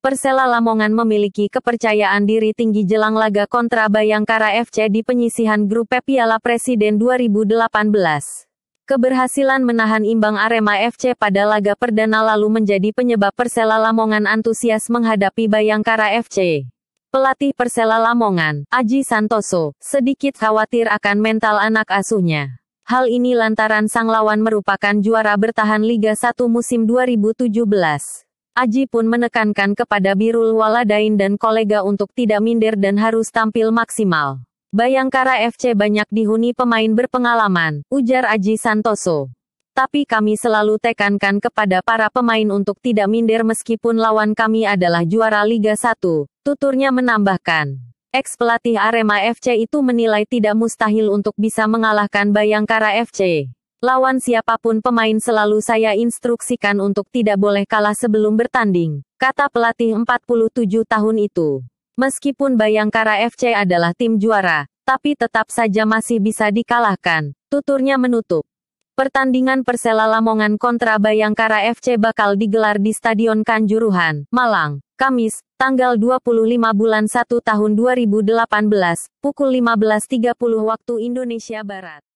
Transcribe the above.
Persela Lamongan memiliki kepercayaan diri tinggi jelang laga kontra Bayangkara FC di penyisihan grup Piala Presiden 2018. Keberhasilan menahan imbang Arema FC pada laga perdana lalu menjadi penyebab Persela Lamongan antusias menghadapi Bayangkara FC. Pelatih Persela Lamongan, Aji Santoso, sedikit khawatir akan mental anak asuhnya. Hal ini lantaran sang lawan merupakan juara bertahan Liga 1 musim 2017. Aji pun menekankan kepada Birul Waladain dan kolega untuk tidak minder dan harus tampil maksimal. Bayangkara FC banyak dihuni pemain berpengalaman, ujar Aji Santoso. Tapi kami selalu tekankan kepada para pemain untuk tidak minder meskipun lawan kami adalah juara Liga 1, tuturnya menambahkan. Ex pelatih Arema FC itu menilai tidak mustahil untuk bisa mengalahkan Bayangkara FC. Lawan siapapun pemain selalu saya instruksikan untuk tidak boleh kalah sebelum bertanding, kata pelatih 47 tahun itu. Meskipun Bayangkara FC adalah tim juara, tapi tetap saja masih bisa dikalahkan, tuturnya menutup. Pertandingan Persela Lamongan kontra Bayangkara FC bakal digelar di Stadion Kanjuruhan, Malang, Kamis, tanggal 25 bulan 1 tahun 2018, pukul 15.30 waktu Indonesia Barat.